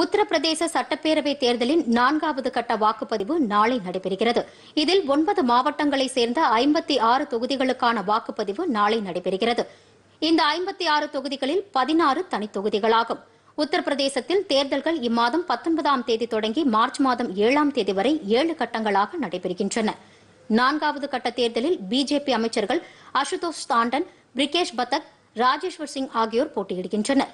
உத்தரப்பிரதேச சட்டப்பேரவை தேர்தலின் நான்காவது கட்ட வாக்குப்பதிவு நாளை நடைபெறுகிறது இதில் ஒன்பது மாவட்டங்களை சேர்ந்த ஐம்பத்தி ஆறு தொகுதிகளுக்கான வாக்குப்பதிவு நாளை நடைபெறுகிறது இந்த ஐம்பத்தி ஆறு தொகுதிகளில் பதினாறு தனித்தொகுதிகளாகும் உத்தரப்பிரதேசத்தில் தேர்தல்கள் இம்மாதம் பத்தொன்பதாம் தேதி தொடங்கி மார்ச் மாதம் ஏழாம் தேதி வரை ஏழு கட்டங்களாக நடைபெறுகின்றன நான்காவது கட்ட தேர்தலில் பிஜேபி அமைச்சர்கள் அசுதோஷ் தாண்டன் பிரிகேஷ் பத்தக் ராஜேஸ்வர் சிங் ஆகியோர் போட்டியிடுகின்றனா்